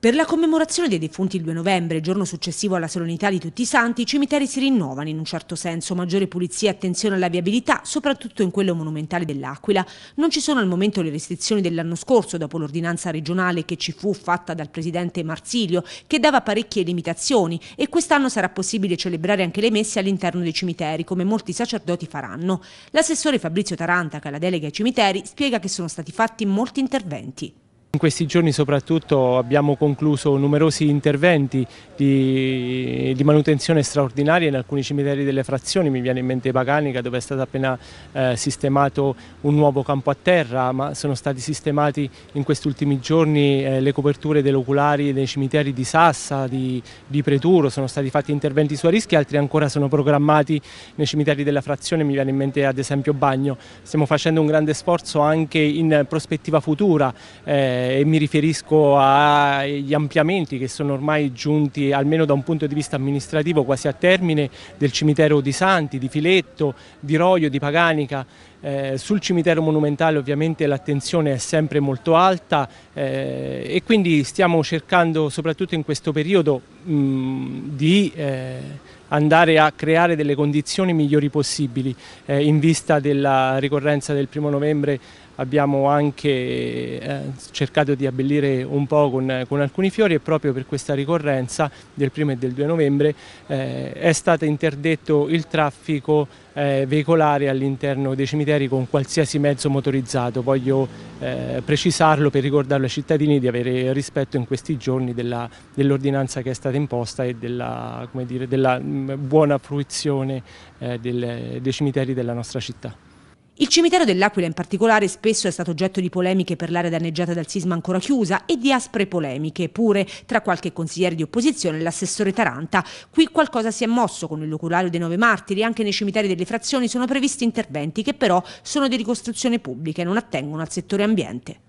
Per la commemorazione dei defunti il 2 novembre, giorno successivo alla solennità di tutti i santi, i cimiteri si rinnovano in un certo senso, maggiore pulizia e attenzione alla viabilità, soprattutto in quello monumentale dell'Aquila. Non ci sono al momento le restrizioni dell'anno scorso dopo l'ordinanza regionale che ci fu fatta dal presidente Marsilio, che dava parecchie limitazioni e quest'anno sarà possibile celebrare anche le messe all'interno dei cimiteri, come molti sacerdoti faranno. L'assessore Fabrizio Taranta, che Tarantaca, la delega ai cimiteri, spiega che sono stati fatti molti interventi. In questi giorni soprattutto abbiamo concluso numerosi interventi di, di, manutenzione straordinaria in alcuni cimiteri delle frazioni, mi viene in mente Paganica dove è stato appena eh, sistemato un nuovo campo a terra, ma sono stati sistemati in questi ultimi giorni eh, le coperture delle oculari dei cimiteri di Sassa, di, di, Preturo, sono stati fatti interventi su Arischi, altri ancora sono programmati nei cimiteri della frazione, mi viene in mente ad esempio Bagno. Stiamo facendo un grande sforzo anche in prospettiva futura. Eh, eh, e mi riferisco agli ampliamenti che sono ormai giunti almeno da un punto di vista amministrativo quasi a termine del cimitero di Santi, di Filetto, di Roio, di Paganica. Eh, sul cimitero monumentale ovviamente l'attenzione è sempre molto alta eh, e quindi stiamo cercando soprattutto in questo periodo mh, mm, di eh, andare a creare delle condizioni migliori possibili. Eh, in vista della ricorrenza del primo novembre abbiamo anche eh, cercato di abbellire un po' con, con, alcuni fiori e proprio per questa ricorrenza del primo e del 2 novembre eh, è stato interdetto il traffico eh, veicolare all'interno dei cimiteri con qualsiasi mezzo motorizzato. Voglio eh, precisarlo per ricordarlo ai cittadini di avere rispetto in questi giorni dell'ordinanza dell che è stata imposta e della, dire, della Mm, buona fruizione eh, del, dei cimiteri della nostra città. Il cimitero dell'Aquila in particolare spesso è stato oggetto di polemiche per l'area danneggiata dal sisma ancora chiusa e di aspre polemiche, pure tra qualche consigliere di opposizione e l'assessore Taranta. Qui qualcosa si è mosso con il loculario dei nove martiri, anche nei cimiteri delle frazioni sono previsti interventi che però sono di ricostruzione pubblica e non attengono al settore ambiente.